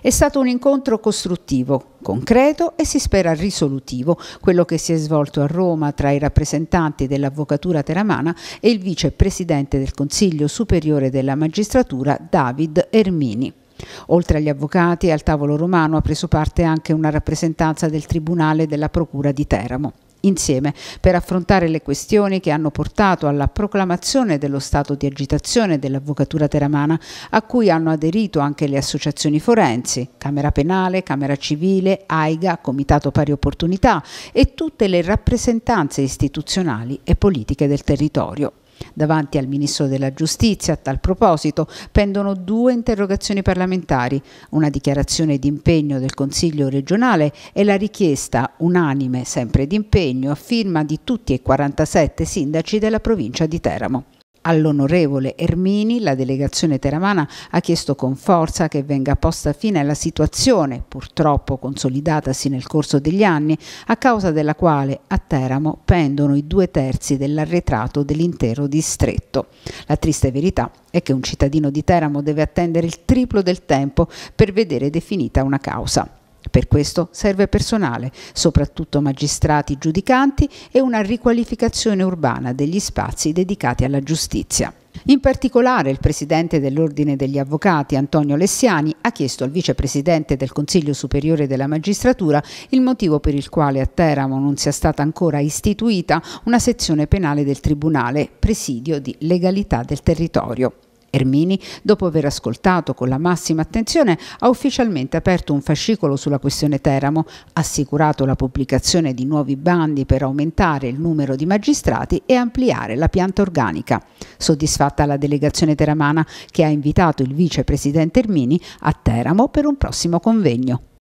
È stato un incontro costruttivo, concreto e si spera risolutivo, quello che si è svolto a Roma tra i rappresentanti dell'Avvocatura Teramana e il vicepresidente del Consiglio Superiore della Magistratura David Ermini. Oltre agli avvocati, al tavolo romano ha preso parte anche una rappresentanza del Tribunale della Procura di Teramo insieme per affrontare le questioni che hanno portato alla proclamazione dello stato di agitazione dell'avvocatura teramana, a cui hanno aderito anche le associazioni forensi, Camera Penale, Camera Civile, AIGA, Comitato Pari Opportunità e tutte le rappresentanze istituzionali e politiche del territorio. Davanti al Ministro della Giustizia, a tal proposito, pendono due interrogazioni parlamentari, una dichiarazione di impegno del Consiglio regionale e la richiesta unanime, sempre d'impegno, a firma di tutti e 47 sindaci della provincia di Teramo. All'onorevole Ermini la delegazione teramana ha chiesto con forza che venga posta fine alla situazione, purtroppo consolidatasi nel corso degli anni, a causa della quale a Teramo pendono i due terzi dell'arretrato dell'intero distretto. La triste verità è che un cittadino di Teramo deve attendere il triplo del tempo per vedere definita una causa. Per questo serve personale, soprattutto magistrati giudicanti e una riqualificazione urbana degli spazi dedicati alla giustizia. In particolare il presidente dell'Ordine degli Avvocati Antonio Lessiani ha chiesto al vicepresidente del Consiglio Superiore della Magistratura il motivo per il quale a Teramo non sia stata ancora istituita una sezione penale del Tribunale, presidio di legalità del territorio. Ermini, dopo aver ascoltato con la massima attenzione, ha ufficialmente aperto un fascicolo sulla questione Teramo, assicurato la pubblicazione di nuovi bandi per aumentare il numero di magistrati e ampliare la pianta organica. Soddisfatta la delegazione teramana che ha invitato il vicepresidente Ermini a Teramo per un prossimo convegno.